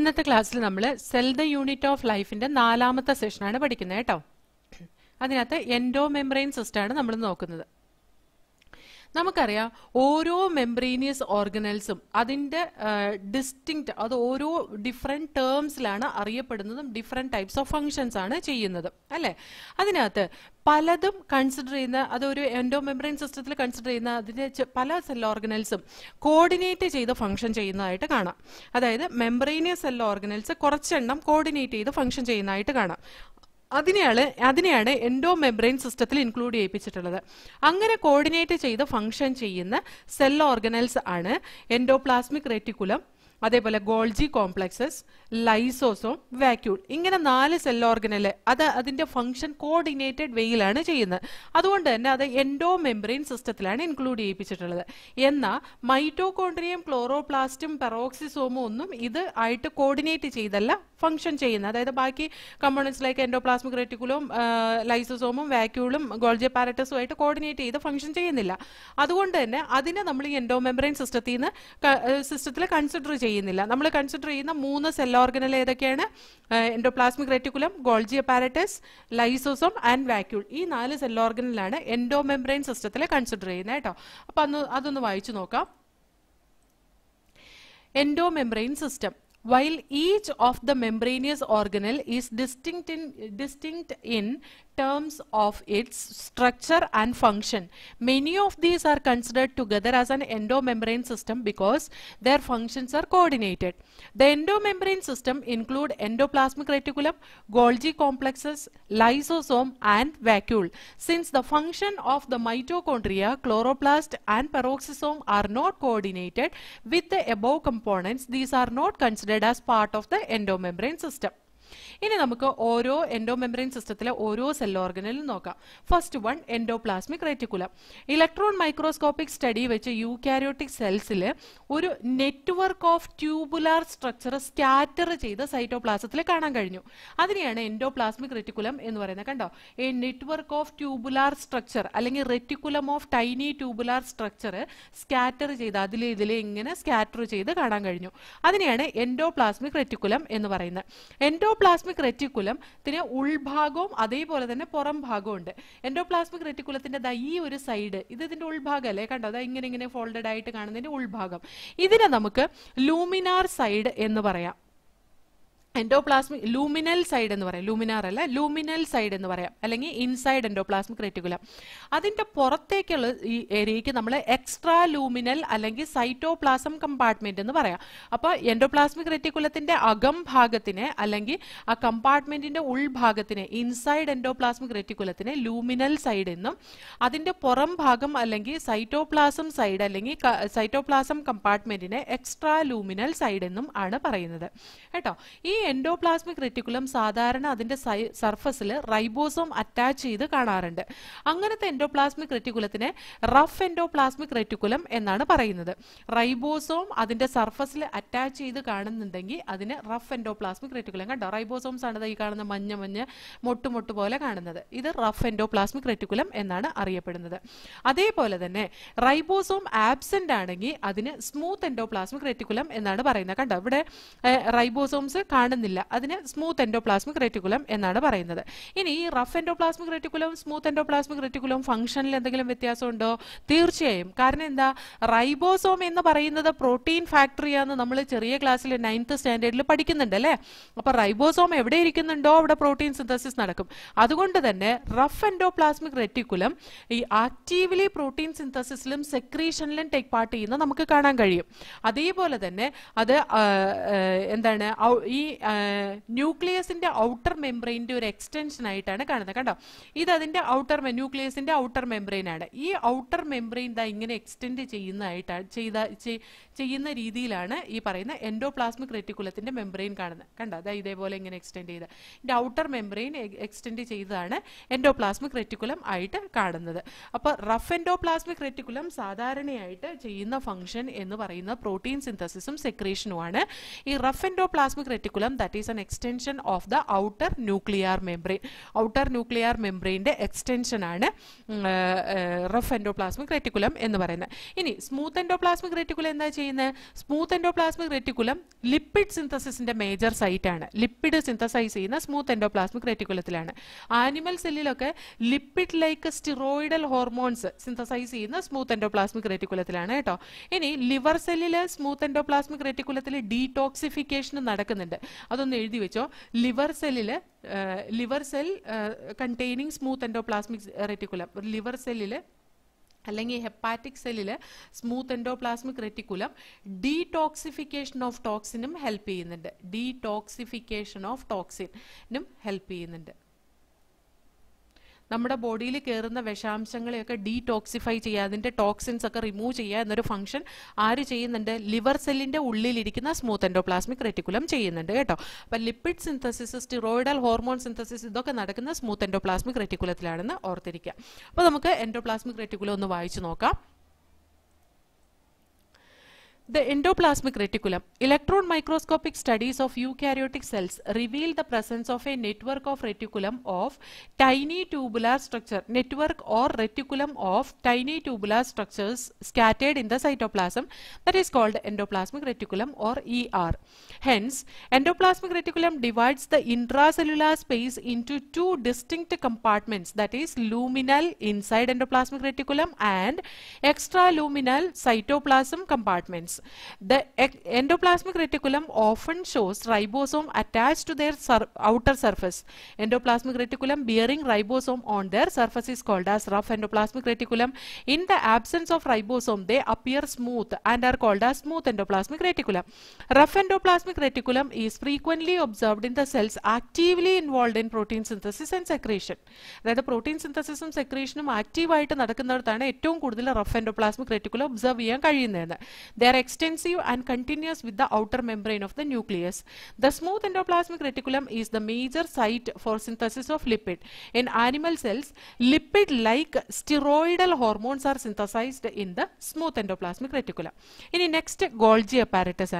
ഇന്നത്തെ ക്ലാസ്സിൽ നമ്മൾ സെൽ ദ യൂണിറ്റ് ഓഫ് ലൈഫിന്റെ നാലാമത്തെ സെഷനാണ് പഠിക്കുന്നത് കേട്ടോ അതിനകത്ത് എൻഡോ മെമ്പറൈൻ സിസ്റ്റാണ് നമ്മൾ നോക്കുന്നത് നമുക്കറിയാം ഓരോ മെംബ്രീനിയസ് ഓർഗനൽസും അതിൻ്റെ ഡിസ്റ്റിങ്ക്റ്റ് അത് ഓരോ ഡിഫറെൻറ്റ് ടേംസിലാണ് അറിയപ്പെടുന്നതും ഡിഫറെൻറ്റ് ടൈപ്സ് ഓഫ് ഫങ്ഷൻസ് ആണ് ചെയ്യുന്നത് അല്ലേ അതിനകത്ത് പലതും കൺസിഡർ ചെയ്യുന്ന അതൊരു എൻഡോ മെംബ്രെയിൻ സിസ്റ്റത്തിൽ കൺസിഡർ ചെയ്യുന്ന അതിൻ്റെ പല സെൽ ഓർഗനൽസും കോർഡിനേറ്റ് ചെയ്ത് ഫങ്ഷൻ ചെയ്യുന്നതായിട്ട് കാണാം അതായത് മെംബ്രെയിനിയ സെൽ ഓർഗനൽസ് കുറച്ചെണ്ണം കോർഡിനേറ്റ് ചെയ്ത് ഫങ്ഷൻ ചെയ്യുന്നതായിട്ട് കാണാം അതിനെയാണ് അതിനെയാണ് എൻഡോ മെംബ്രെയിൻ സിസ്റ്റത്തിൽ ഇൻക്ലൂഡ് ചെയ്യിപ്പിച്ചിട്ടുള്ളത് അങ്ങനെ കോർഡിനേറ്റ് ചെയ്ത് ഫങ്ഷൻ ചെയ്യുന്ന സെൽ ഓർഗനൽസ് ആണ് എൻഡോപ്ലാസ്മിക് റെറ്റിക്കുലം അതേപോലെ ഗോൾജി കോംപ്ലക്സസ് ലൈസോസോം വാക്യൂൾ ഇങ്ങനെ നാല് സെൽ ഓർഗനല് അത് അതിന്റെ ഫംഗ്ഷൻ കോർഡിനേറ്റഡ് വേയിലാണ് ചെയ്യുന്നത് അതുകൊണ്ട് തന്നെ അത് എൻഡോ മെംബ്രെയിൻ സിസ്റ്റത്തിലാണ് ഇൻക്ലൂഡ് ചെയ്യിപ്പിച്ചിട്ടുള്ളത് എന്നാൽ മൈറ്റോകോൺഡ്രിയം ക്ലോറോപ്ലാസ്റ്റും പെറോക്സിസോമും ഒന്നും ഇത് ആയിട്ട് കോർഡിനേറ്റ് ചെയ്തല്ല ഫംഗ്ഷൻ ചെയ്യുന്നത് അതായത് ബാക്കി കമ്പോണൻസ് ലൈക്ക് എൻഡോപ്ലാസ്മിക് റെറ്റിക്കുലും ലൈസോസോമും വാക്യൂളും ഗോൾജി പാരറ്റസും ആയിട്ട് കോർഡിനേറ്റ് ചെയ്ത് ഫംഗ്ഷൻ ചെയ്യുന്നില്ല അതുകൊണ്ട് തന്നെ അതിനെ നമ്മൾ ഈ എൻഡോ മെംബ്രെയിൻ സിസ്റ്റത്തിൽ നിന്ന് സിസ്റ്റത്തിൽ കൺസിഡർ ചെയ്യുന്നത് ചെയ്യുന്നില്ല നമ്മൾ കൺസിഡർ ചെയ്യുന്ന മൂന്ന് സെൽ ഓർഗനൽ ഏതൊക്കെയാണ് endoplasmic reticulum Golgi apparatus lysosome and vacuole ഈ നാല് സെൽ ഓർഗനലാണ് എൻഡോ മെംബ്രെയിൻ സിസ്റ്റത്തിലെ കൺസിഡർ ചെയ്യുന്നത് കേട്ടോ അപ്പൊ അന്ന് അതൊന്ന് വായിച്ചു നോക്കാം endomembrane system while each of the membranous organelle is distinct distinct in terms of its structure and function. Many of these are considered together as an endomembrane system because their functions are coordinated. The endomembrane system include endoplasmic reticulum, Golgi complexes, lysosome and vacuole. Since the function of the mitochondria, chloroplast and peroxisome are not coordinated with the above components, these are not considered as part of the endomembrane system. ഇനി നമുക്ക് ഓരോ endo membrane സിസ്റ്റത്തിലെ ഓരോ cell ഓർഗനിലും നോക്കാം first one endoplasmic reticulum electron microscopic study വെച്ച് eukaryotic സെൽസിൽ ഒരു network of tubular structure scatter ചെയ്ത് സൈറ്റോപ്ലാസത്തിൽ കാണാൻ കഴിഞ്ഞു അതിനെയാണ് എൻഡോപ്ലാസ്മിക് റെറ്റിക്കുലം എന്ന് പറയുന്നത് കണ്ടോ a network of tubular structure അല്ലെങ്കിൽ reticulum of tiny tubular structure scatter ചെയ്ത് അതിൽ ഇതിലെ ഇങ്ങനെ സ്കാറ്റർ ചെയ്ത് കാണാൻ കഴിഞ്ഞു അതിനെയാണ് എൻഡോപ്ലാസ്മിക് റെറ്റിക്കുലം എന്ന് പറയുന്നത് എൻഡോ എൻഡോപ്ലാസ്മിക് റെറ്റിക്കുലത്തിന് ഉൾഭാഗവും അതേപോലെ തന്നെ പുറം ഭാഗവും ഉണ്ട് എൻഡോപ്ലാസ്മിക് റെറ്റിക്കുലത്തിന്റെ ദാ ഈ ഒരു സൈഡ് ഇത് ഇതിന്റെ ഉൾഭാഗമല്ലേ കണ്ടോ അതാ ഇങ്ങനെ ഇങ്ങനെ ഫോൾഡഡ് ആയിട്ട് കാണുന്നതിന്റെ ഉൾഭാഗം ഇതിനെ നമുക്ക് ലൂമിനാർ സൈഡ് എന്ന് പറയാം എൻഡോപ്ലാസ്മിക് ലൂമിനൽ സൈഡ് എന്ന് പറയാം ലൂമിനാർ അല്ല ലൂമിനൽ സൈഡ് എന്ന് പറയാം അല്ലെങ്കിൽ ഇൻസൈഡ് എൻഡോപ്ലാസ്മിക് റെറ്റിക്കുലം അതിൻ്റെ പുറത്തേക്കുള്ള ഈ ഏരിയയ്ക്ക് നമ്മൾ എക്സ്ട്രാ ലൂമിനൽ അല്ലെങ്കിൽ സൈറ്റോപ്ലാസം കമ്പാർട്ട്മെന്റ് എന്ന് പറയാം അപ്പോൾ എൻഡോപ്ലാസ്മിക് റെറ്റിക്കുലത്തിന്റെ അകം ഭാഗത്തിനെ അല്ലെങ്കിൽ ആ കമ്പാർട്ട്മെന്റിന്റെ ഉൾഭാഗത്തിനെ ഇൻസൈഡ് എൻഡോപ്ലാസ്മിക് റെറ്റിക്കുലത്തിനെ ലൂമിനൽ സൈഡ് എന്നും അതിൻ്റെ പുറം ഭാഗം അല്ലെങ്കിൽ സൈറ്റോപ്ലാസം സൈഡ് അല്ലെങ്കിൽ സൈറ്റോപ്ലാസം കമ്പാർട്ട്മെന്റിനെ എക്സ്ട്രാ ലൂമിനൽ സൈഡ് എന്നും ആണ് പറയുന്നത് കേട്ടോ ഈ എൻഡോപ്ലാസ്മിക് റെറ്റിക്കുലം സാധാരണ അതിന്റെ സർഫസിൽ റൈബോസോം അറ്റാച്ച് ചെയ്ത് കാണാറുണ്ട് അങ്ങനത്തെ എൻഡോപ്ലാസ്മിക് റെറ്റിക്കുലത്തിനെ റഫ് എൻഡോപ്ലാസ്മിക് റെറ്റിക്കുലം എന്നാണ് പറയുന്നത് റൈബോസോം അതിന്റെ സർഫസിൽ അറ്റാച്ച് ചെയ്ത് കാണുന്നുണ്ടെങ്കിൽ അതിന് റഫ് എൻഡോപ്ലാസ്മിക് റെറ്റിക്കുലം കണ്ടോ റൈബോസോംസ് ആണ് ഈ കാണുന്ന മഞ്ഞ മഞ്ഞ് മൊട്ടുമൊട്ടു പോലെ കാണുന്നത് ഇത് റഫ് എൻഡോപ്ലാസ്മിക് റെറ്റിക്കുലം എന്നാണ് അറിയപ്പെടുന്നത് അതേപോലെ തന്നെ റൈബോസോം ആബ്സെന്റ് ആണെങ്കിൽ അതിന് സ്മൂത്ത് എൻഡോപ്ലാസ്മിക് റെറ്റിക്കുലം എന്നാണ് പറയുന്നത് കണ്ടോ ഇവിടെ റൈബോസോംസ് കാണുന്നത് കാണുന്നില്ല അതിന് സ്മൂത്ത് എൻഡോപ്ലാസ്മിക് റെറ്റിക്കുലം എന്നാണ് പറയുന്നത് ഇനി ഈ rough endoplasmic reticulum smooth endoplasmic reticulum ഫംഗ്ഷനിൽ എന്തെങ്കിലും വ്യത്യാസമുണ്ടോ തീർച്ചയായും കാരണം എന്താ റൈബോസോം എന്ന് പറയുന്നത് പ്രോട്ടീൻ ഫാക്ടറിയാന്ന് നമ്മൾ ചെറിയ ക്ലാസ്സിൽ നയൻത്ത് സ്റ്റാൻഡേർഡിൽ പഠിക്കുന്നുണ്ട് അല്ലേ അപ്പോൾ റൈബോസോം എവിടെ ഇരിക്കുന്നുണ്ടോ അവിടെ പ്രോട്ടീൻ സിന്തസിസ് നടക്കും അതുകൊണ്ട് തന്നെ റഫ് എൻഡോപ്ലാസ്മിക് റെറ്റിക്കുലം ഈ ആക്റ്റീവ്ലി പ്രോട്ടീൻ സിന്തസിസിലും സെക്രീഷനിലും ടേക്ക് പാർട്ട് ചെയ്യുന്ന നമുക്ക് കാണാൻ കഴിയും അതേപോലെ തന്നെ അത് എന്താണ് ഈ ന്യൂക്ലിയസിന്റെ ഔട്ടർ മെംബ്രെയിൻ്റെ ഒരു എക്സ്റ്റൻഷൻ ആയിട്ടാണ് കാണുന്നത് കണ്ടോ ഇത് അതിൻ്റെ ഔട്ടർ ന്യൂക്ലിയസിന്റെ ഔട്ടർ മെംബ്രെയിൻ ആണ് ഈ ഔട്ടർ മെംബ്രെയിൻ ദാ ഇങ്ങനെ എക്സ്റ്റെൻഡ് ചെയ്യുന്നതായിട്ടാണ് ചെയ്ത ചെയ്യുന്ന രീതിയിലാണ് ഈ പറയുന്ന എൻഡോപ്ലാസ്മിക് റെറ്റിക്കുലത്തിന്റെ മെംബ്രെയിൻ കാണുന്നത് കണ്ടോ അതായത് ഇതേപോലെ ഇങ്ങനെ എക്സ്റ്റെൻഡ് ചെയ്ത ഇതിൻ്റെ ഔട്ടർ മെംബ്രെയിൻ എക്സ്റ്റെൻഡ് ചെയ്തതാണ് എൻഡോപ്ലാസ്മിക് റെറ്റിക്കുലം ആയിട്ട് കാണുന്നത് അപ്പോൾ റഫ് എൻഡോപ്ലാസ്മിക് റെറ്റിക്കുലം സാധാരണയായിട്ട് ചെയ്യുന്ന ഫംഗ്ഷൻ എന്ന് പറയുന്ന പ്രോട്ടീൻ സിന്തസിസും സെക്രീഷനുമാണ് ഈ rough endoplasmic reticulum term that is an extension of the outer nuclear membrane outer nuclear membrane extension ആണ് റഫ് എൻഡോപ്ലാസ്മിക് റെറ്റിക്കുലം എന്ന് പറയുന്നത് ഇനി സ്മൂത്ത് എൻഡോപ്ലാസ്മിക് റെറ്റിക്കുലം എന്താ ചെയ്യുന്നത് സ്മൂത്ത് എൻഡോപ്ലാസ്മിക് റെറ്റിക്കുലം ലിപ്പിഡ് സിന്തസിസിന്റെ മേജർ സൈറ്റ് ആണ് ലിപ്പിഡ് സിന്തസൈസ് ചെയ്യുന്ന smooth endoplasmic റെറ്റിക്കുലത്തിലാണ് ആനിമൽ സെല്ലിലൊക്കെ lipid like steroidal hormones synthesise ചെയ്യുന്ന സ്മൂത്ത് എൻഡോപ്ലാസ്മിക് റെറ്റിക്കുലത്തിലാണ് കേട്ടോ ഇനി ലിവർ സെല്ലിൽ സ്മൂത്ത് എൻഡോപ്ലാസ്മിക് റെറ്റിക്കുലത്തിൽ ഡീടോക്സിഫിക്കേഷൻ നടക്കുന്നുണ്ട് അതൊന്ന് എഴുതി വെച്ചോ ലിവർ സെല്ലിൽ liver cell containing smooth endoplasmic reticulum liver സെല്ലിൽ അല്ലെങ്കിൽ ഹെപ്പാറ്റിക് സെല്ലിൽ smooth endoplasmic reticulum detoxification of ടോക്സിനും ഹെൽപ്പ് ചെയ്യുന്നുണ്ട് ഡീടോക്സിഫിക്കേഷൻ ഓഫ് ടോക്സിനും ഹെൽപ്പ് ചെയ്യുന്നുണ്ട് നമ്മുടെ ബോഡിയിൽ കയറുന്ന വിഷാംശങ്ങളെയൊക്കെ ഡീടോക്സിഫൈ ചെയ്യുക അതിൻ്റെ ടോക്സിൻസ് ഒക്കെ റിമൂവ് ചെയ്യുക എന്നൊരു ഫംഗ്ഷൻ ആര് ചെയ്യുന്നുണ്ട് ലിവർ സെല്ലിൻ്റെ ഉള്ളിലിരിക്കുന്ന സ്മൂത്ത് എൻഡോപ്ലാസ്മിക് റെറ്റിക്കുലം ചെയ്യുന്നുണ്ട് കേട്ടോ അപ്പം lipid synthesis steroidal hormone synthesis ഇതൊക്കെ നടക്കുന്ന സ്മൂത്ത് എൻഡോപ്ലാസ്മിക് റെറ്റിക്കുലത്തിലാണെന്ന് ഓർത്തിരിക്കുക അപ്പോൾ നമുക്ക് എൻഡോപ്ലാസ്മിക് റെറ്റിക്കുലം ഒന്ന് വായിച്ചു നോക്കാം The endoplasmic reticulum. Electron microscopic studies of eukaryotic cells reveal the presence of a network of reticulum of tiny tubular structure, network or reticulum of tiny tubular structures scattered in the cytoplasm that is called endoplasmic reticulum or ER. Hence, endoplasmic reticulum divides the intracellular space into two distinct compartments that is luminal inside endoplasmic reticulum and extraluminal cytoplasm compartments. The endoplasmic reticulum often shows ribosome attached to their sur outer surface. Endoplasmic reticulum bearing ribosome on their surface is called as rough endoplasmic reticulum. In the absence of ribosome, they appear smooth and are called as smooth endoplasmic reticulum. Rough endoplasmic reticulum is frequently observed in the cells actively involved in protein synthesis and secretion. അതായത് protein സിന്തസിസും സെക്രീഷനും ആക്റ്റീവായിട്ട് നടക്കുന്നിടത്താണ് ഏറ്റവും കൂടുതൽ rough endoplasmic reticulum observe ചെയ്യാൻ കഴിയുന്നതെന്ന് ദർ extensive and continuous with the outer membrane of the nucleus. The smooth endoplasmic reticulum is the major site for synthesis of lipid. In animal cells, lipid-like steroidal hormones are synthesized in the smooth endoplasmic reticulum. In the next, Golgi apparatus.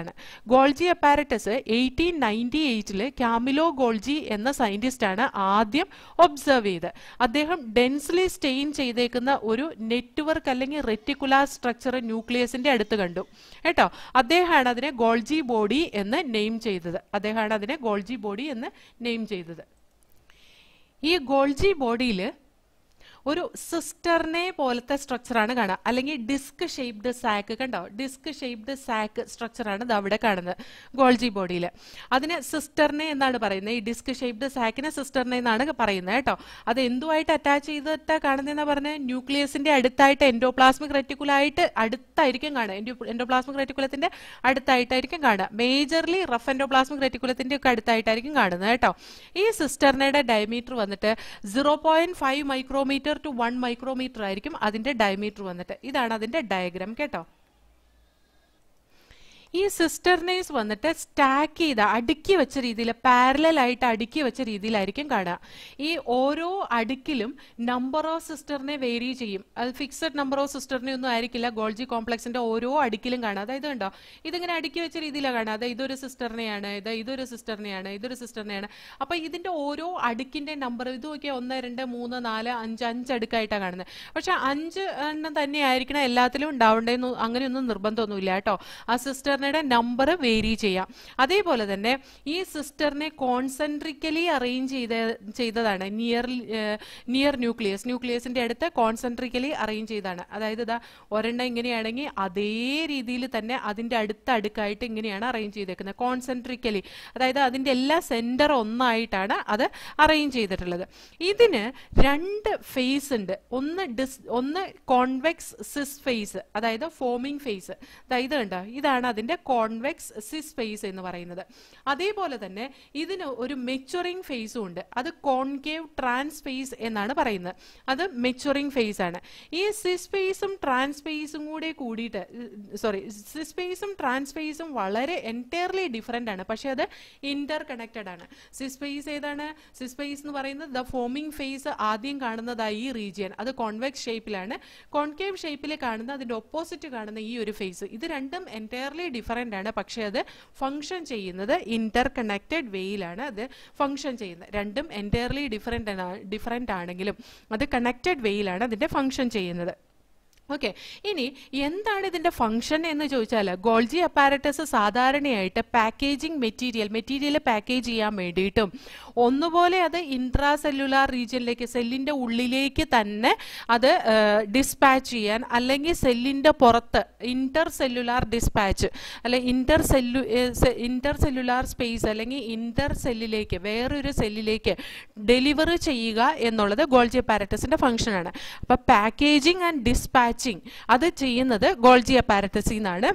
Golgi apparatus 1898 Camilo Golgi and the scientist Adhyam observed. Adhyam densely stained a network reticular structure nucleus in the adithagandu. കേട്ടോ അദ്ദേഹമാണ് അതിനെ Golgi body എന്ന് name ചെയ്തത് അദ്ദേഹമാണ് അതിനെ Golgi body എന്ന് name ചെയ്തത് ഈ ഗോൾജി ബോഡിയിൽ ഒരു സിസ്റ്ററിനെ പോലത്തെ സ്ട്രക്ചറാണ് കാണുക അല്ലെങ്കിൽ ഡിസ്ക് ഷേപ്ഡ് സാക്ക് കണ്ടോ ഡിസ്ക് ഷേപ്ഡ് സാക്ക് സ്ട്രക്ചറാണ് ഇത് അവിടെ കാണുന്നത് ഗോൾജി ബോഡിയിൽ അതിനെ സിസ്റ്ററിനെ എന്നാണ് പറയുന്നത് ഈ ഡിസ്ക് ഷേപ്ഡ് സാക്കിനെ സിസ്റ്ററിനെ എന്നാണ് പറയുന്നത് കേട്ടോ അത് എന്തുമായിട്ട് അറ്റാച്ച് ചെയ്തിട്ടാണ് കാണുന്നതെന്ന് പറഞ്ഞാൽ ന്യൂക്ലിയസിന്റെ അടുത്തായിട്ട് എൻഡോപ്ലാസ്മിക് റെറ്റിക്കുലായിട്ട് അടുത്തായിരിക്കും കാണുക എൻഡോപ്ലാസ്മിക് റെറ്റിക്കുലത്തിൻ്റെ അടുത്തായിട്ടായിരിക്കും കാണുക മേജർലി റഫ് എൻഡോപ്ലാസ്മിക് റെറ്റിക്കുലത്തിൻ്റെ ഒക്കെ അടുത്തായിട്ടായിരിക്കും കാണുന്നത് കേട്ടോ ഈ സിസ്റ്ററിനയുടെ ഡയമീറ്റർ വന്നിട്ട് zero point five micrometre metre to one micrometre ആയിരിക്കും അതിന്റെ ഡയമീറ്റർ വന്നിട്ട് ഇതാണ് അതിന്റെ ഡയഗ്രാം കേട്ടോ ഈ സിസ്റ്റർനേഴ്സ് വന്നിട്ട് സ്റ്റാക്ക് ചെയ്ത അടുക്കി വെച്ച രീതിയിൽ പാരലായിട്ട് അടുക്കി വെച്ച രീതിയിലായിരിക്കും കാണുക ഈ ഓരോ അടുക്കിലും നമ്പർ ഓഫ് സിസ്റ്ററിനെ വേരി ചെയ്യും അത് ഫിക്സഡ് നമ്പർ ഓഫ് സിസ്റ്ററിനെ ഒന്നും ആയിരിക്കില്ല ഗോൾജി കോംപ്ലക്സിന്റെ ഓരോ അടുക്കിലും കാണാം അതായത് ഉണ്ടോ ഇതിങ്ങനെ അടുക്കി വെച്ച രീതിയിലാണ് കാണുക അതായത് ഇതൊരു സിസ്റ്ററിനെയാണ് ഇത് ഇതൊരു സിസ്റ്ററിനെയാണ് ഇതൊരു സിസ്റ്ററിനെയാണ് അപ്പൊ ഇതിന്റെ ഓരോ അടുക്കിന്റെ നമ്പർ ഇത് നോക്കിയാൽ ഒന്ന് രണ്ട് മൂന്ന് നാല് അഞ്ച് അഞ്ച് അടുക്കായിട്ടാണ് കാണുന്നത് പക്ഷെ അഞ്ച് എണ്ണം തന്നെ ആയിരിക്കണം എല്ലാത്തിലും ഉണ്ടാവേണ്ടതെന്ന് അങ്ങനെയൊന്നും നിർബന്ധമൊന്നുമില്ല കേട്ടോ ആ സിസ്റ്റർ സിസ്റ്ററിനെ നമ്പർ വേരി ചെയ്യാം അതേപോലെ തന്നെ ഈ സിസ്റ്ററിനെ കോൺസെൻട്രിക്കലി അറേഞ്ച് ചെയ്ത ചെയ്തതാണ് നിയർ നിയർ ന്യൂക്ലിയസ് ന്യൂക്ലിയസിൻ്റെ അടുത്ത് കോൺസെൻട്രിക്കലി അറേഞ്ച് ചെയ്താണ് അതായത് ഇതാ ഒരെണ്ണം ഇങ്ങനെയാണെങ്കിൽ അതേ രീതിയിൽ തന്നെ അതിൻ്റെ അടുത്ത അടുക്കായിട്ട് ഇങ്ങനെയാണ് അറേഞ്ച് ചെയ്തേക്കുന്നത് കോൺസെൻട്രിക്കലി അതായത് അതിൻ്റെ എല്ലാ സെൻറ്റർ ഒന്നായിട്ടാണ് അത് അറേഞ്ച് ചെയ്തിട്ടുള്ളത് ഇതിന് രണ്ട് ഫേസ് ഉണ്ട് ഒന്ന് ഡിസ് ഒന്ന് കോൺവെക്സ് സിസ് ഫേസ് അതായത് ഫോമിംഗ് ഫേസ് അതായത് കണ്ടോ ഇതാണ് അതിൻ്റെ ഇതിൻ്റെ കോൺവെക്സ് സിസ് ഫേസ് എന്ന് പറയുന്നത് അതേപോലെ തന്നെ ഇതിന് ഒരു മെച്ചുറിങ് ഫേസും ഉണ്ട് അത് കോൺകേവ് ട്രാൻസ് ഫേസ് എന്നാണ് പറയുന്നത് അത് മെച്ചുറിങ് ഫേസ് ആണ് ഈ സിസ് ഫേസും ട്രാൻസ് ഫേസും കൂടെ കൂടിയിട്ട് സോറി സിസ് ഫേസും ട്രാൻസ് ഫേസും വളരെ എൻറ്റയർലി ഡിഫറെൻ്റ് ആണ് പക്ഷേ അത് ഇൻ്റർ കണക്റ്റഡ് ആണ് സിസ് ഫേസ് ഏതാണ് സിസ് ഫേസ് എന്ന് പറയുന്നത് ദ ഫോമിംഗ് ഫേസ് ആദ്യം കാണുന്നതായി ഈ റീജിയൻ അത് കോൺവെക്സ് ഷേപ്പിലാണ് കോൺകേവ് ഷേപ്പിൽ കാണുന്ന അതിൻ്റെ ഓപ്പോസിറ്റ് കാണുന്ന ഈ ഒരു ഫേസ് ഇത് രണ്ടും എൻറ്റയർലി ഡിഫറൻ്റ് ആണ് പക്ഷേ അത് ഫങ്ഷൻ ചെയ്യുന്നത് ഇൻ്റർ കണക്റ്റഡ് വേയിലാണ് അത് ഫങ്ഷൻ ചെയ്യുന്നത് രണ്ടും എൻറ്റയർലി ഡിഫറൻ്റ് ഡിഫറൻ്റ് ആണെങ്കിലും അത് കണക്റ്റഡ് വേയിലാണ് അതിൻ്റെ ഫങ്ഷൻ ചെയ്യുന്നത് ഓക്കെ ഇനി എന്താണ് ഇതിൻ്റെ ഫംഗ്ഷൻ എന്ന് ചോദിച്ചാൽ ഗോൾജി അപ്പാരറ്റസ് സാധാരണയായിട്ട് പാക്കേജിങ് മെറ്റീരിയൽ മെറ്റീരിയൽ പാക്കേജ് ചെയ്യാൻ വേണ്ടിയിട്ടും ഒന്നുപോലെ അത് ഇൻട്രാ സെല്ലുലാർ റീജിയനിലേക്ക് സെല്ലിൻ്റെ ഉള്ളിലേക്ക് തന്നെ അത് ഡിസ്പാച്ച് ചെയ്യാൻ അല്ലെങ്കിൽ സെല്ലിൻ്റെ പുറത്ത് ഇൻ്റർ സെല്ലുലാർ ഡിസ്പാച്ച് അല്ലെ ഇൻ്റർ സെല്ലു ഇൻ്റർ സെല്ലുലാർ സ്പേസ് അല്ലെങ്കിൽ ഇൻ്റർ സെല്ലിലേക്ക് വേറൊരു സെല്ലിലേക്ക് ഡെലിവറി ചെയ്യുക എന്നുള്ളത് ഗോൾജി അപ്പാരറ്റസിൻ്റെ ഫംഗ്ഷനാണ് അപ്പോൾ പാക്കേജിംഗ് ആൻഡ് ഡിസ്പാച്ച് ഡിസ്പാച്ചിങ് അത് ചെയ്യുന്നത് ഗോൾജി അപ്പാരറ്റസിൽ നിന്നാണ്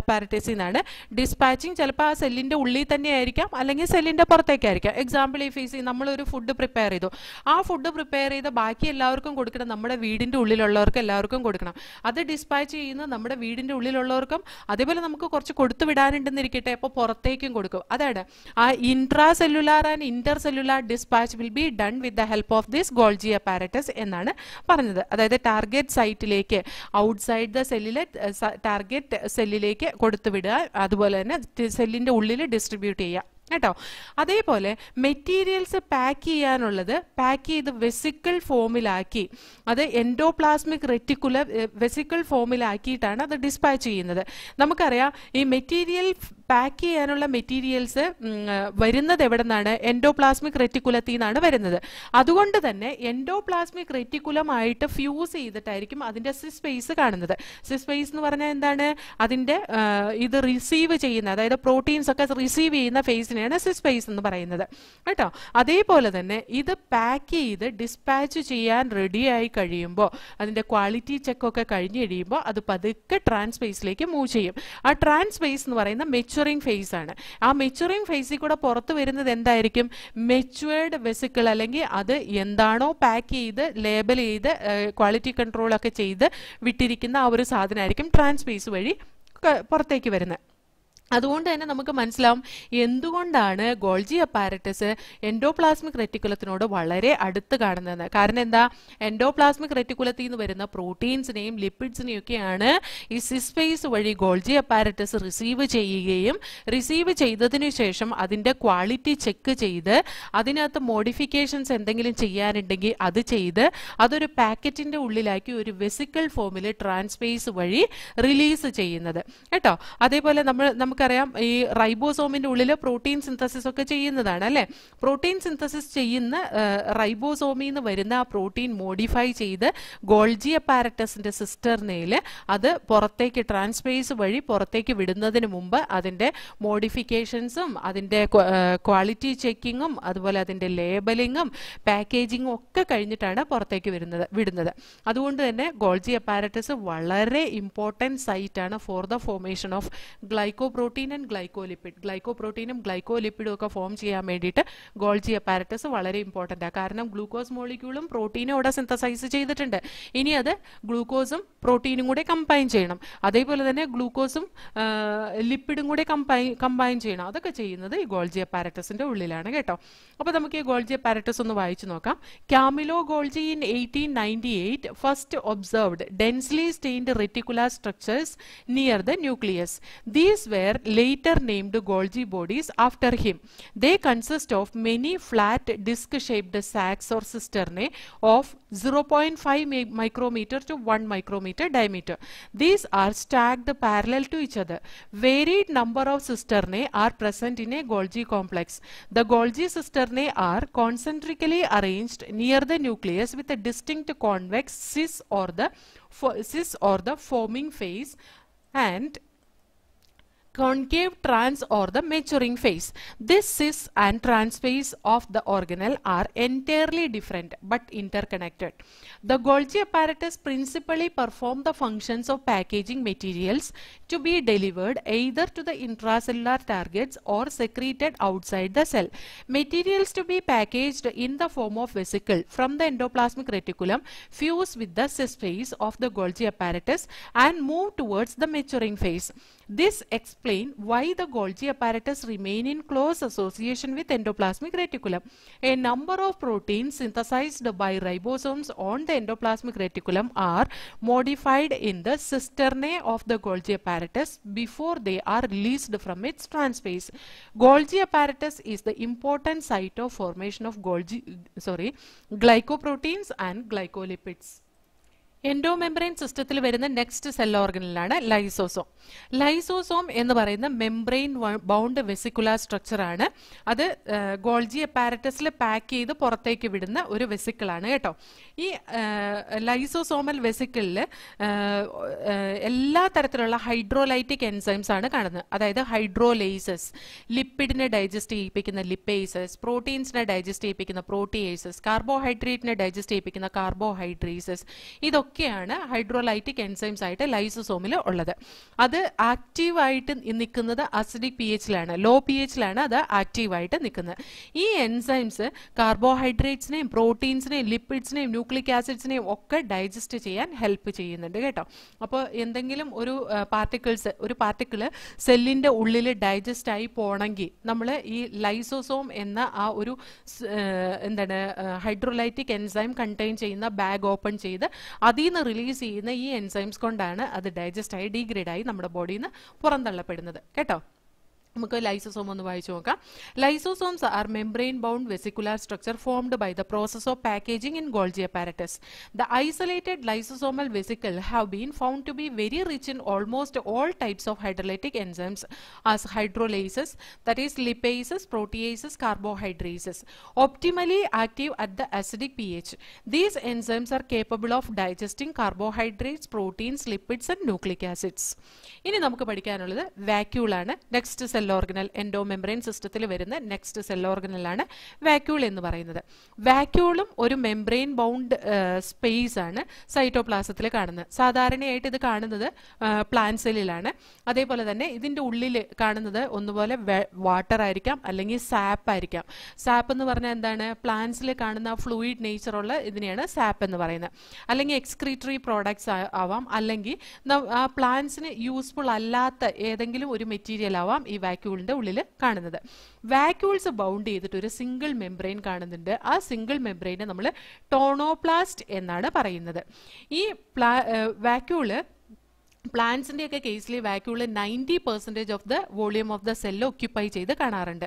അപ്പാരറ്റസിൽ നിന്നാണ് ഡിസ്പാച്ചിങ് ചിലപ്പോൾ ആ സെല്ലിൻ്റെ ഉള്ളിൽ തന്നെ ആയിരിക്കാം അല്ലെങ്കിൽ സെല്ലിൻ്റെ പുറത്തേക്കായിരിക്കാം എക്സാമ്പിൾ ഈ ഫീസ് നമ്മളൊരു ഫുഡ് പ്രിപ്പയർ ചെയ്തു ആ ഫുഡ് പ്രിപ്പയർ ചെയ്ത് ബാക്കി എല്ലാവർക്കും കൊടുക്കണം നമ്മുടെ വീടിൻ്റെ ഉള്ളിലുള്ളവർക്ക് എല്ലാവർക്കും കൊടുക്കണം അത് ഡിസ്പാച്ച് ചെയ്യുന്നത് നമ്മുടെ വീടിൻ്റെ ഉള്ളിലുള്ളവർക്കും അതേപോലെ നമുക്ക് കുറച്ച് കൊടുത്തു വിടാനുണ്ടെന്നിരിക്കട്ടെ അപ്പോൾ പുറത്തേക്കും കൊടുക്കും അതാണ് ആ intracellular and intercellular dispatch will be done with the help of this Golgi apparatus എന്നാണ് പറഞ്ഞത് അതായത് ടാർഗറ്റ് സൈറ്റിലേക്ക് ഔട്ട്സൈഡ് ദ സെല്ലിലെ ടാർഗറ്റ് സെല്ലിലേക്ക് കൊടുത്തുവിടുക അതുപോലെ തന്നെ സെല്ലിൻ്റെ ഉള്ളിൽ ഡിസ്ട്രിബ്യൂട്ട് ചെയ്യുക കേട്ടോ അതേപോലെ മെറ്റീരിയൽസ് പാക്ക് ചെയ്യാനുള്ളത് പാക്ക് ചെയ്ത് വെസിക്കിൾ ഫോമിലാക്കി അത് എൻഡോപ്ലാസ്മിക് റെറ്റിക്കുലർ വെസിക്കിൾ ഫോമിലാക്കിയിട്ടാണ് അത് ഡിസ്പാച്ച് ചെയ്യുന്നത് നമുക്കറിയാം ഈ മെറ്റീരിയൽ പാക്ക് ചെയ്യാനുള്ള മെറ്റീരിയൽസ് വരുന്നത് എവിടെ നിന്നാണ് എൻഡോപ്ലാസ്മിക് റെറ്റിക്കുലത്തിൽ നിന്നാണ് വരുന്നത് അതുകൊണ്ട് തന്നെ എൻഡോപ്ലാസ്മിക് റെറ്റിക്കുലമായിട്ട് ഫ്യൂസ് ചെയ്തിട്ടായിരിക്കും അതിൻ്റെ സ്പേസ് കാണുന്നത് സ്പേസ് എന്ന് പറഞ്ഞാൽ എന്താണ് അതിൻ്റെ ഇത് റിസീവ് ചെയ്യുന്ന അതായത് പ്രോട്ടീൻസ് ഒക്കെ റിസീവ് ചെയ്യുന്ന ഫേസിനെയാണ് സ്പേസ് എന്ന് പറയുന്നത് കേട്ടോ അതേപോലെ തന്നെ ഇത് പാക്ക് ചെയ്ത് ഡിസ്പാച്ച് ചെയ്യാൻ റെഡിയായി കഴിയുമ്പോൾ അതിൻ്റെ ക്വാളിറ്റി ചെക്കൊക്കെ കഴിഞ്ഞ് കഴിയുമ്പോൾ അത് പതുക്കെ ട്രാൻസ്പേസിലേക്ക് മൂവ് ചെയ്യും ആ ട്രാൻസ്പേസ് എന്ന് പറയുന്ന മെച്ചുവർ മെച്ചുറിങ് ഫേസ് ആണ് ആ മെച്ചുറിങ് ഫേസിൽ കൂടെ പുറത്തു വരുന്നത് എന്തായിരിക്കും മെച്ചുവേർഡ് വെസിക്കിൾ അല്ലെങ്കിൽ അത് എന്താണോ പാക്ക് ചെയ്ത് ലേബൽ ചെയ്ത് ക്വാളിറ്റി കൺട്രോൾ ഒക്കെ ചെയ്ത് വിട്ടിരിക്കുന്ന ആ ഒരു സാധനമായിരിക്കും ട്രാൻസ്ഫേസ് വഴി പുറത്തേക്ക് വരുന്നത് അതുകൊണ്ട് തന്നെ നമുക്ക് മനസ്സിലാവും എന്തുകൊണ്ടാണ് ഗോൾജി അപ്പാരറ്റസ് എൻഡോപ്ലാസ്മിക് റെറ്റിക്കുലത്തിനോട് വളരെ അടുത്ത് കാണുന്നത് കാരണം എന്താ എൻഡോപ്ലാസ്മിക് റെറ്റിക്കുലത്തിൽ നിന്ന് വരുന്ന പ്രോട്ടീൻസിനെയും ലിപ്പിഡ്സിനെയും ഈ സിസ്പേസ് വഴി ഗോൾജി അപ്പാരറ്റസ് റിസീവ് ചെയ്യുകയും റിസീവ് ചെയ്തതിനു ശേഷം അതിൻ്റെ ക്വാളിറ്റി ചെക്ക് ചെയ്ത് അതിനകത്ത് മോഡിഫിക്കേഷൻസ് എന്തെങ്കിലും ചെയ്യാനുണ്ടെങ്കിൽ അത് ചെയ്ത് അതൊരു പാക്കറ്റിൻ്റെ ഉള്ളിലാക്കി ഒരു വെസിക്കൽ ഫോമിൽ ട്രാൻസ്പേസ് വഴി റിലീസ് ചെയ്യുന്നത് കേട്ടോ അതേപോലെ നമ്മൾ നമുക്ക് നമുക്കറിയാം ഈ റൈബോസോമിന്റെ ഉള്ളിൽ പ്രോട്ടീൻ സിന്തസിസ് ഒക്കെ ചെയ്യുന്നതാണ് അല്ലെ പ്രോട്ടീൻ സിന്തസിസ് ചെയ്യുന്ന റൈബോസോമിൽ നിന്ന് വരുന്ന ആ പ്രോട്ടീൻ മോഡിഫൈ ചെയ്ത് ഗോൾജി അപ്പാരറ്റസിൻ്റെ സിസ്റ്റർനെയിൽ അത് പുറത്തേക്ക് ട്രാൻസ്പേസ് വഴി പുറത്തേക്ക് വിടുന്നതിന് മുമ്പ് അതിന്റെ മോഡിഫിക്കേഷൻസും അതിന്റെ ക്വാളിറ്റി ചെക്കിങ്ങും അതുപോലെ അതിന്റെ ലേബലിങ്ങും പാക്കേജിങ്ങും ഒക്കെ കഴിഞ്ഞിട്ടാണ് പുറത്തേക്ക് വരുന്നത് വിടുന്നത് അതുകൊണ്ട് തന്നെ ഗോൾജി അപ്പാരറ്റസ് വളരെ ഇമ്പോർട്ടൻറ്റ് സൈറ്റാണ് for the formation of glycoprotein and glycolipid പ്രോട്ടീനും ഗ്ലൈക്കോലിപ്പിഡും ഒക്കെ ഫോം ചെയ്യാൻ വേണ്ടിയിട്ട് ഗോൾജി അപ്പാരറ്റസ് വളരെ ഇമ്പോർട്ടൻ്റ് ആണ് കാരണം ഗ്ലൂക്കോസ് മോളിക്യൂളും പ്രോട്ടീനും അവിടെ സിന്തസൈസ് ചെയ്തിട്ടുണ്ട് ഇനി അത് ഗ്ലൂക്കോസും പ്രോട്ടീനും കൂടെ കമ്പൈൻ ചെയ്യണം അതേപോലെ തന്നെ ഗ്ലൂക്കോസും ലിപ്പിഡും കൂടെ കമ്പൈൻ കമ്പൈൻ ചെയ്യണം അതൊക്കെ ചെയ്യുന്നത് ഈ ഗോൾജി അപ്പാരറ്റസിൻ്റെ ഉള്ളിലാണ് കേട്ടോ അപ്പോൾ നമുക്ക് ഈ ഗോൾജി അപ്പാരറ്റസ് ഒന്ന് വായിച്ചു നോക്കാം Camillo Golgi in eighteen ninety eight first observed densely stained reticular structures near the nucleus these were were later named Golgi bodies after him. They consist of many flat disc-shaped sacs or cisternae of 0.5 micrometer to 1 micrometer diameter. These are stacked parallel to each other. Varied number of cisternae are present in a Golgi complex. The Golgi cisternae are concentrically arranged near the nucleus with a distinct convex cis or the cis or the forming phase and concave trans or the maturing phase. This cis and trans phase of the organelle are entirely different but interconnected. The Golgi apparatus principally perform the functions of packaging materials to be delivered either to the intracellular targets or secreted outside the cell. Materials to be packaged in the form of vesicle from the endoplasmic reticulum fuse with the cis phase of the Golgi apparatus and move towards the maturing phase. This explains why the Golgi apparatus remain in close association with endoplasmic reticulum. A number of proteins synthesized by ribosomes on the endoplasmic reticulum are modified in the cisternae of the Golgi apparatus before they are released from its transphase. Golgi apparatus is the important site of formation of Golgi, sorry, glycoproteins and glycolipids. Endomembrane സിസ്റ്റത്തിൽ വരുന്ന next cell ഓർഗനിലാണ് lysosome lysosome എന്ന് പറയുന്ന membrane bound vesicular സ്ട്രക്ചറാണ് അത് Golgi അപ്പാരറ്റസിൽ pack ചെയ്ത് പുറത്തേക്ക് വിടുന്ന ഒരു വെസിക്കിളാണ് കേട്ടോ ഈ ലൈസോസോമൽ വെസിക്കിളിൽ എല്ലാ തരത്തിലുള്ള ഹൈഡ്രോലൈറ്റിക് എൻസൈംസ് ആണ് കാണുന്നത് അതായത് ഹൈഡ്രോലേസസ് ലിപ്പിഡിനെ ഡൈജസ്റ്റ് ചെയ്യിപ്പിക്കുന്ന ലിപ്പേസസ് പ്രോട്ടീൻസിനെ ഡൈജസ്റ്റ് ചെയ്യിപ്പിക്കുന്ന പ്രോട്ടിയേസസ് കാർബോഹൈഡ്രേറ്റിനെ ഡൈജസ്റ്റ് ചെയ്യിപ്പിക്കുന്ന കാർബോഹൈഡ്രേസസ് ഇതൊക്കെ ഇതൊക്കെയാണ് ഹൈഡ്രോലൈറ്റിക് എൻസൈംസ് ആയിട്ട് ലൈസസോമിൽ ഉള്ളത് അത് ആക്റ്റീവായിട്ട് നിൽക്കുന്നത് അസിഡിക് പി എച്ചിലാണ് ലോ പി എച്ചിലാണ് അത് ആക്റ്റീവായിട്ട് നിൽക്കുന്നത് ഈ എൻസൈംസ് കാർബോഹൈഡ്രേറ്റ്സിനെയും പ്രോട്ടീൻസിനെയും ലിപ്പിഡ്സിനെയും ന്യൂക്ലിക് ആസിഡ്സിനെയും ഒക്കെ ഡൈജസ്റ്റ് ചെയ്യാൻ ഹെൽപ്പ് ചെയ്യുന്നുണ്ട് കേട്ടോ അപ്പോൾ എന്തെങ്കിലും ഒരു പാർട്ടിക്കിൾസ് ഒരു പാർട്ടിക്കിൾ സെല്ലിൻ്റെ ഉള്ളിൽ ഡൈജസ്റ്റ് ആയി പോകണമെങ്കിൽ നമ്മൾ ഈ ലൈസോസോം എന്ന ആ ഒരു എന്താണ് ഹൈഡ്രോലൈറ്റിക് എൻസൈം കണ്ടെയ്ൻ ചെയ്യുന്ന ബാഗ് ഓപ്പൺ ചെയ്ത് അതിൽ അതിൽ നിന്ന് റിലീസ് ചെയ്യുന്ന ഈ എൻസൈംസ് കൊണ്ടാണ് അത് ഡൈജസ്റ്റ് ആയി ഡീഗ്രേഡായി നമ്മുടെ ബോഡിയിൽ നിന്ന് പുറന്തള്ളപ്പെടുന്നത് കേട്ടോ നമുക്ക് ലൈസോസോം ഒന്ന് വായിച്ചു നോക്കാം lysosomes are membrane bound vesicular structure formed by the process of packaging in Golgi apparatus the isolated lysosomal vesicle have been found to be very rich in almost all types of hydrolytic enzymes as hydrolases that is lipases proteases carbohydrases optimally active at the acidic P H these enzymes are capable of digesting carbohydrates proteins lipids and nucleic acids ഇനി നമുക്ക് പഠിക്കാനുള്ളത് വാക്യൂളാണ് next cell cell organelle endomembrane സിസ്റ്റത്തിൽ വരുന്ന next cell ഓർഗനലാണ് vacuole എന്ന് പറയുന്നത് വാക്യൂളും ഒരു membrane bound space ആണ് സൈറ്റോപ്ലാസത്തിൽ കാണുന്നത് സാധാരണയായിട്ട് ഇത് കാണുന്നത് പ്ലാന്റ് സെല്ലിലാണ് അതേപോലെ തന്നെ ഇതിൻ്റെ ഉള്ളിൽ കാണുന്നത് ഒന്നുപോലെ വാട്ടർ ആയിരിക്കാം അല്ലെങ്കിൽ സാപ്പ് ആയിരിക്കാം സാപ്പ് എന്ന് പറഞ്ഞാൽ എന്താണ് പ്ലാന്റ്സിൽ കാണുന്ന ഫ്ലൂയിഡ് നേച്ചറുള്ള ഇതിനെയാണ് സാപ്പ് എന്ന് പറയുന്നത് അല്ലെങ്കിൽ എക്സ്ക്രീറ്ററി പ്രോഡക്ട്സ് ആവാം അല്ലെങ്കിൽ പ്ലാന്റ്സിന് യൂസ്ഫുൾ അല്ലാത്ത ഏതെങ്കിലും ഒരു മെറ്റീരിയൽ ആവാം ഈ വാക്യൂളിന്റെ ഉള്ളിൽ കാണുന്നത് വാക്യൂൾസ് ബൗണ്ട് ചെയ്തിട്ട് ഒരു സിംഗിൾ മെംബ്രെയിൻ കാണുന്നുണ്ട് ആ സിംഗിൾ മെംബ്രെയിനെ നമ്മൾ ടോണോപ്ലാസ്റ്റ് എന്നാണ് പറയുന്നത് ഈ വാക്യൂള് പ്ലാന്റ്സിൻ്റെ ഒക്കെ കേസിൽ വാക്യൂളിൽ ninety percentage of the volume of the cell occupy ചെയ്ത് കാണാറുണ്ട്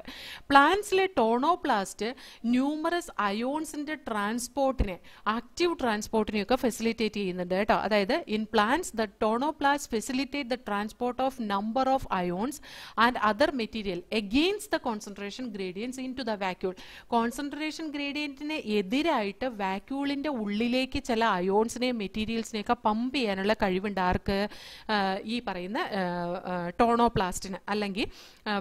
പ്ലാന്റ്സിലെ ടോണോപ്ലാസ്റ്റ് ന്യൂമറസ് അയോൺസിൻ്റെ ട്രാൻസ്പോർട്ടിനെ ആക്റ്റീവ് ട്രാൻസ്പോർട്ടിനെയൊക്കെ ഫെസിലിറ്റേറ്റ് ചെയ്യുന്നുണ്ട് കേട്ടോ അതായത് in plants the tonoplast facilitate the transport of number of ions and other material against the concentration gradients in to the vacuole concentration ഗ്രേഡിയൻറ്റിന് എതിരായിട്ട് വാക്യൂളിൻ്റെ ഉള്ളിലേക്ക് ചില അയോൺസിനെയും മെറ്റീരിയൽസിനെയൊക്കെ പമ്പ് ചെയ്യാനുള്ള കഴിവുണ്ട് ആർക്ക് ഈ പറയുന്ന ടോണോപ്ലാസ്റ്റിന് അല്ലെങ്കിൽ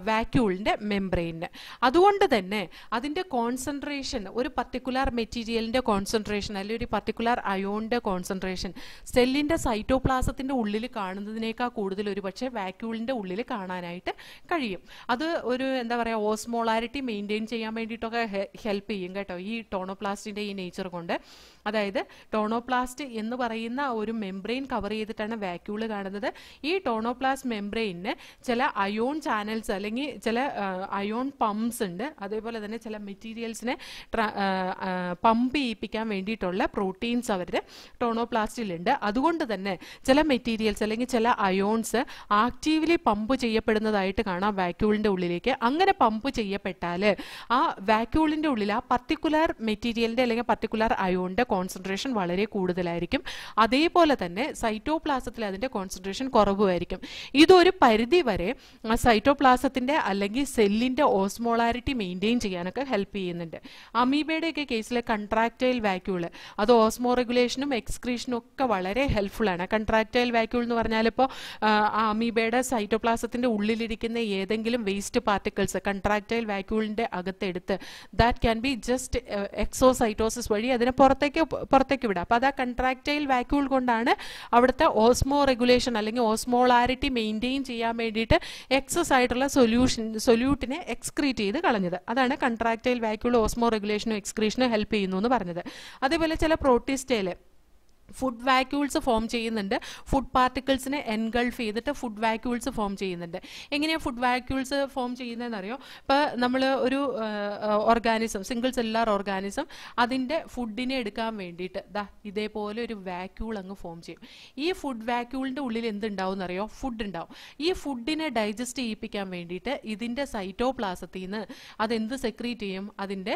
വാക്യൂളിൻ്റെ മെംബ്രെയിന് അതുകൊണ്ട് തന്നെ അതിൻ്റെ കോൺസെൻട്രേഷൻ ഒരു പർട്ടിക്കുലർ മെറ്റീരിയലിൻ്റെ കോൺസെൻട്രേഷൻ അല്ലെങ്കിൽ ഒരു പർട്ടിക്കുലർ അയോണിൻ്റെ കോൺസെൻട്രേഷൻ സെല്ലിൻ്റെ സൈറ്റോപ്ലാസത്തിൻ്റെ ഉള്ളിൽ കാണുന്നതിനേക്കാൾ കൂടുതൽ ഒരു പക്ഷേ വാക്യൂളിൻ്റെ ഉള്ളിൽ കാണാനായിട്ട് കഴിയും അത് ഒരു എന്താ പറയുക ഓസ്മോളാരിറ്റി മെയിൻറ്റെയിൻ ചെയ്യാൻ വേണ്ടിയിട്ടൊക്കെ ഹെൽപ്പ് ചെയ്യും കേട്ടോ ഈ ടോണോപ്ലാസ്റ്റിൻ്റെ ഈ നേച്ചർ കൊണ്ട് അതായത് ടോണോപ്ലാസ്റ്റ് എന്ന് പറയുന്ന ഒരു മെംബ്രെയിൻ കവർ ചെയ്തിട്ടാണ് വാക്യൂൾ കാണുന്നത് ഈ ടോണോപ്ലാസ്റ്റ് മെംബ്രെയിനിന് ചില അയോൺ ചാനൽസ് അല്ലെങ്കിൽ ചില അയോൺ പമ്പ്സ് ഉണ്ട് അതേപോലെ തന്നെ ചില മെറ്റീരിയൽസിനെ പമ്പ് ചെയ്യിപ്പിക്കാൻ വേണ്ടിയിട്ടുള്ള പ്രോട്ടീൻസ് അവർ ടോണോപ്ലാസ്റ്റിലുണ്ട് അതുകൊണ്ട് തന്നെ ചില മെറ്റീരിയൽസ് അല്ലെങ്കിൽ ചില അയോൺസ് ആക്റ്റീവ്ലി പമ്പ് ചെയ്യപ്പെടുന്നതായിട്ട് കാണാം വാക്യൂളിൻ്റെ ഉള്ളിലേക്ക് അങ്ങനെ പമ്പ് ചെയ്യപ്പെട്ടാൽ ആ വാക്യൂളിൻ്റെ ഉള്ളിൽ ആ പർട്ടിക്കുലർ മെറ്റീരിയലിൻ്റെ അല്ലെങ്കിൽ പർട്ടിക്കുലർ അയോണിൻ്റെ കോൺസെൻട്രേഷൻ വളരെ കൂടുതലായിരിക്കും അതേപോലെ തന്നെ സൈറ്റോപ്ലാസത്തിൽ അതിൻ്റെ കോൺസെൻട്രേഷൻ കുറവുമായിരിക്കും ഇതൊരു പരിധി വരെ സൈറ്റോപ്ലാസത്തിൻ്റെ അല്ലെങ്കിൽ സെല്ലിൻ്റെ ഓസ്മോളാരിറ്റി മെയിൻറ്റെയിൻ ചെയ്യാനൊക്കെ ഹെൽപ്പ് ചെയ്യുന്നുണ്ട് അമീബയുടെയൊക്കെ കേസിലെ കൺട്രാക്റ്റൈൽ വാക്യൂൾ അത് ഓസ്മോ റെഗുലേഷനും എക്സ്ക്രീഷനും ഒക്കെ വളരെ ഹെൽപ്ഫുള്ളാണ് കൺട്രാക്റ്റൈൽ വാക്യൂൾ എന്ന് പറഞ്ഞാൽ ആ അമീബയുടെ സൈറ്റോപ്ലാസത്തിൻ്റെ ഉള്ളിലിരിക്കുന്ന ഏതെങ്കിലും വേസ്റ്റ് പാർട്ടിക്കിൾസ് കൺട്രാക്റ്റൈൽ വാക്യൂളിൻ്റെ അകത്തെടുത്ത് that can be just exocytosis വഴി അതിനെ പുറത്തേക്ക് പുറത്തേക്ക് വിടുക അപ്പോൾ അത് ആ കൺട്രാക്റ്റൈൽ വാക്യൂൾ കൊണ്ടാണ് അവിടുത്തെ ഓസ്മോ റെഗുലേഷൻ അല്ലെങ്കിൽ ഓസ്മോളാരിറ്റി മെയിൻറ്റെയിൻ ചെയ്യാൻ വേണ്ടിയിട്ട് എക്സസ് ആയിട്ടുള്ള സൊല്യൂഷൻ സൊല്യൂട്ടിനെ എക്സ്ക്രീറ്റ് ചെയ്ത് കളഞ്ഞത് അതാണ് കൺട്രാക്റ്റൈൽ വാക്യൂൾ ഓസ്മോ റെഗുലേഷനും എക്സ്ക്രീഷനും ഹെൽപ്പ് ചെയ്യുന്നു എന്ന് പറഞ്ഞത് അതേപോലെ ചില പ്രോട്ടിസ്റ്റേല് ഫുഡ് വാക്യൂൾസ് ഫോം ചെയ്യുന്നുണ്ട് ഫുഡ് പാർട്ടിക്കിൾസിനെ എൻഗൾഫ് ചെയ്തിട്ട് ഫുഡ് വാക്യൂൾസ് ഫോം ചെയ്യുന്നുണ്ട് എങ്ങനെയാണ് ഫുഡ് വാക്യൂൾസ് ഫോം ചെയ്യുന്നതെന്ന് അറിയോ ഇപ്പോൾ നമ്മൾ ഒരു ഓർഗാനിസം സിംഗിൾ സെല്ലാർ ഓർഗാനിസം അതിൻ്റെ ഫുഡിനെ എടുക്കാൻ വേണ്ടിയിട്ട് ദാ ഇതേപോലെ ഒരു വാക്യൂൾ അങ്ങ് ഫോം ചെയ്യും ഈ ഫുഡ് വാക്യൂളിൻ്റെ ഉള്ളിൽ എന്തുണ്ടാവും എന്നറിയോ ഫുഡ് ഉണ്ടാവും ഈ ഫുഡിനെ ഡൈജസ്റ്റ് ചെയ്യിപ്പിക്കാൻ വേണ്ടിയിട്ട് ഇതിൻ്റെ സൈറ്റോപ്ലാസത്തിൽ നിന്ന് അതെന്ത് സെക്രീറ്റ് ചെയ്യും അതിൻ്റെ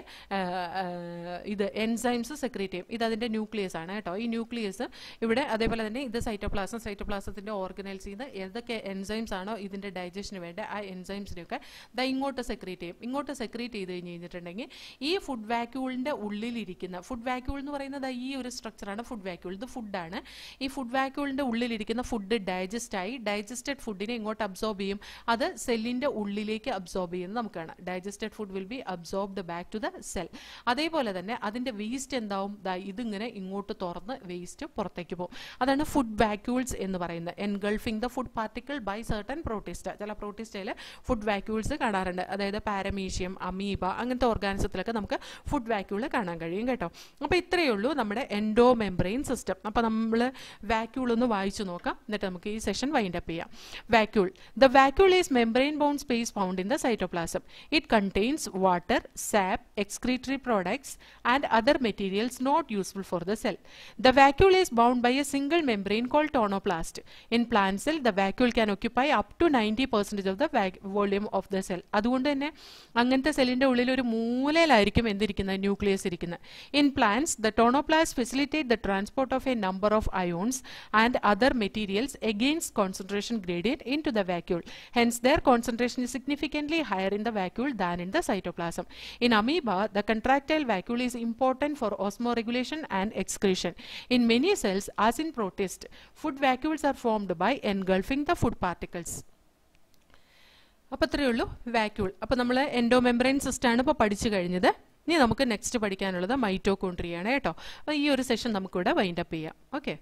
ഇത് എൻസൈംസ് സെക്രീറ്റ് ചെയ്യും ഇത് അതിൻ്റെ ന്യൂക്ലിയസ് ആണ് കേട്ടോ ഈ ന്യൂക്ലിയസ് ന്യൂക്ലിയസ് ഇവിടെ അതേപോലെ തന്നെ ഇത് സൈറ്റോപ്ലാസം സൈറ്റോപ്ലാസത്തിൻ്റെ ഓർഗനൈസ് ചെയ്യുന്ന ഏതൊക്കെ എൻസൈംസ് ആണോ ഇതിൻ്റെ ഡൈജഷന് വേണ്ട ആ എൻസൈംസിനെയൊക്കെ ദ ഇങ്ങോട്ട് സെക്രീറ്റ് ചെയ്യും ഇങ്ങോട്ട് സെക്രീറ്റ് ചെയ്ത് കഴിഞ്ഞ് കഴിഞ്ഞിട്ടുണ്ടെങ്കിൽ ഈ ഫുഡ് വാക്യൂളിൻ്റെ ഉള്ളിലിരിക്കുന്ന ഫുഡ് വാക്യൂൾ എന്ന് പറയുന്നത് ഈ ഒരു സ്ട്രക്ചറാണ് ഫുഡ് വാക്യൂൾ ഇത് ഫുഡാണ് ഈ ഫുഡ് വാക്യൂളിൻ്റെ ഉള്ളിലിരിക്കുന്ന ഫുഡ് ഡൈജസ്റ്റ് ആയി ഡൈജസ്റ്റഡ് ഫുഡിനെ ഇങ്ങോട്ട് അബ്സോർബ് ചെയ്യും അത് സെല്ലിൻ്റെ ഉള്ളിലേക്ക് അബ്സോർബ് ചെയ്യുന്നത് നമുക്ക് കാണാം digested food will be absorbed back to the cell അതേപോലെ തന്നെ അതിൻ്റെ വേസ്റ്റ് എന്താവും ഇതിങ്ങനെ ഇങ്ങോട്ട് തുറന്ന് വേസ്റ്റ് വേസ്റ്റ് പുറത്തേക്ക് പോകും അതാണ് ഫുഡ് വാക്യൂൾസ് എന്ന് പറയുന്നത് engulfing the food particle by certain protista ചില പ്രോട്ടിസ്റ്റയിൽ ഫുഡ് വാക്യൂൾസ് കാണാറുണ്ട് അതായത് പാരമീഷ്യം അമീബ അങ്ങനത്തെ ഓർഗാനിസത്തിലൊക്കെ നമുക്ക് ഫുഡ് വാക്യൂൾ കാണാൻ കഴിയും കേട്ടോ അപ്പോൾ ഇത്രയേ ഉള്ളൂ നമ്മുടെ എൻഡോ മെംബ്രെയിൻ സിസ്റ്റം അപ്പോൾ നമ്മൾ വാക്യൂൾ ഒന്ന് വായിച്ചു നോക്കാം എന്നിട്ട് നമുക്ക് ഈ സെഷൻ വൈൻഡ് അപ്പ് ചെയ്യാം vacuole the vacuole is membrane bound space found in the cytoplasm it contains water sap excretory products and other materials not useful for the cell the vacuole vacuole is bound by a single membrane called tonoplast. In plant cell, the vacuole can occupy up to 90% of the volume of the cell. അതുകൊണ്ട് തന്നെ അങ്ങനത്തെ സെല്ലിൻ്റെ ഉള്ളിൽ ഒരു മൂലയിലായിരിക്കും എന്തിരിക്കുന്നത് nucleus ഇരിക്കുന്നത് in plants the tonoplast facilitate the transport of a number of ions and other materials against concentration gradient in to the vacuole hence their concentration is significantly higher in the vacuole than in the cytoplasm in amoeba the contractile vacuole is important for osmoregulation and excretion in many cells, as in protist, food vacuoles are formed by engulfing the food particles. അപ്പോൾ അത്രയേ ഉള്ളൂ vacuole അപ്പോൾ നമ്മൾ endo membrane സിസ്റ്റാണ് ഇപ്പോൾ പഠിച്ചു കഴിഞ്ഞത് ഇനി നമുക്ക് നെക്സ്റ്റ് പഠിക്കാനുള്ളത് മൈറ്റോകോൺട്രിയാണ് കേട്ടോ അപ്പോൾ ഈ ഒരു സെഷൻ നമുക്കിവിടെ വൈൻഡപ്പ് ചെയ്യാം ഓക്കെ